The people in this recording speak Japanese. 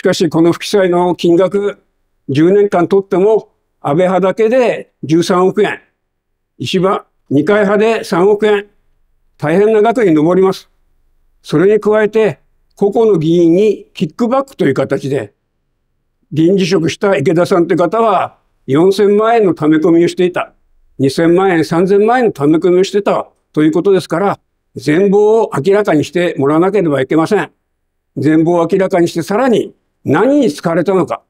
しかし、この不記載の金額、10年間取っても、安倍派だけで13億円、石破、二階派で3億円、大変な額に上ります。それに加えて、個々の議員にキックバックという形で、議員辞職した池田さんという方は、4000万円の貯め込みをしていた。2000万円、3000万円の貯め込みをしてたということですから、全貌を明らかにしてもらわなければいけません。全貌を明らかにしてさらに何にかれたのか。